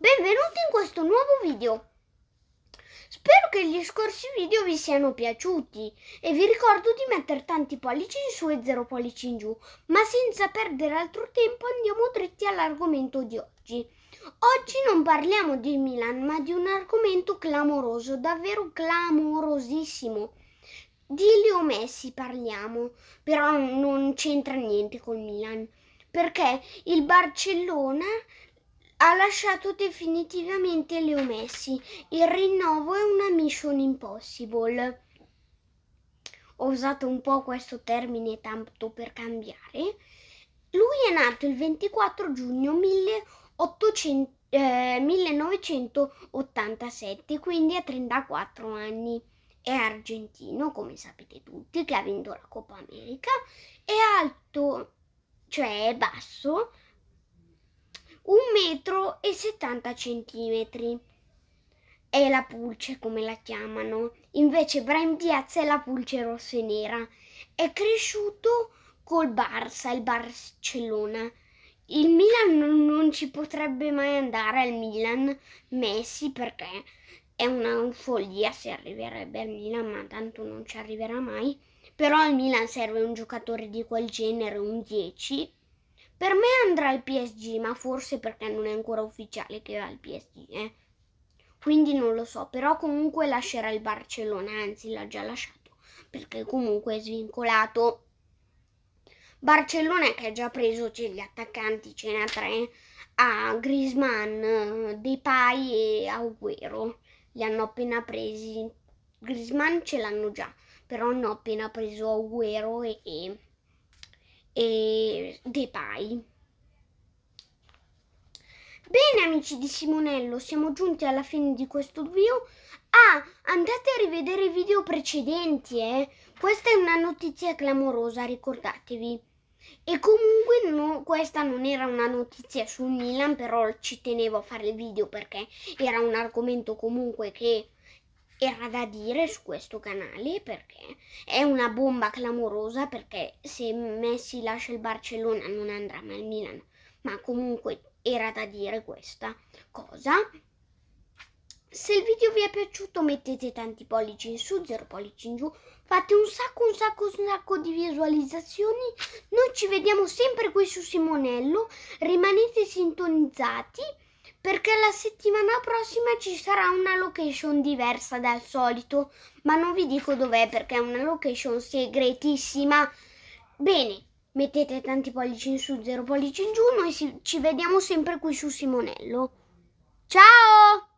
benvenuti in questo nuovo video. Spero che gli scorsi video vi siano piaciuti e vi ricordo di mettere tanti pollici in su e zero pollici in giù, ma senza perdere altro tempo andiamo dritti all'argomento di oggi. Oggi non parliamo di Milan, ma di un argomento clamoroso, davvero clamorosissimo. Di Leo Messi parliamo, però non c'entra niente con Milan perché il Barcellona ha lasciato definitivamente Leo Messi. Il rinnovo è una mission impossible. Ho usato un po' questo termine tanto per cambiare. Lui è nato il 24 giugno 1800, eh, 1987, quindi ha 34 anni. È argentino, come sapete tutti, che ha vinto la Coppa America. È alto, cioè è basso, 1,70 m. È la pulce come la chiamano, invece Brian Piazza è la pulce rossa e nera. È cresciuto col Barça, il Barcellona. Il Milan non ci potrebbe mai andare al Milan, Messi perché è una follia se arriverebbe al Milan, ma tanto non ci arriverà mai. Però al Milan serve un giocatore di quel genere, un 10 per me andrà al PSG, ma forse perché non è ancora ufficiale che va al PSG, eh? Quindi non lo so, però comunque lascerà il Barcellona, anzi l'ha già lasciato, perché comunque è svincolato. Barcellona che ha già preso cioè, gli attaccanti, ce n'ha tre, a Grisman, Depay e Agüero. Li hanno appena presi. Grisman ce l'hanno già, però hanno appena preso Agüero e, e, e Depay. Bene amici di Simonello, siamo giunti alla fine di questo video. Ah, andate a rivedere i video precedenti, eh. Questa è una notizia clamorosa, ricordatevi. E comunque no, questa non era una notizia sul Milan, però ci tenevo a fare il video perché era un argomento comunque che era da dire su questo canale perché è una bomba clamorosa perché se Messi lascia il Barcellona non andrà mai al Milano, ma comunque era da dire questa cosa. Se il video vi è piaciuto mettete tanti pollici in su, zero pollici in giù, fate un sacco, un sacco, un sacco di visualizzazioni. Noi ci vediamo sempre qui su Simonello, rimanete sintonizzati perché la settimana prossima ci sarà una location diversa dal solito, ma non vi dico dov'è perché è una location segretissima. Bene, mettete tanti pollici in su, zero pollici in giù, noi ci vediamo sempre qui su Simonello. Ciao!